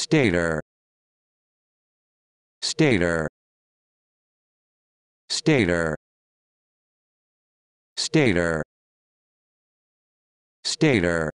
stator stator stator stator stator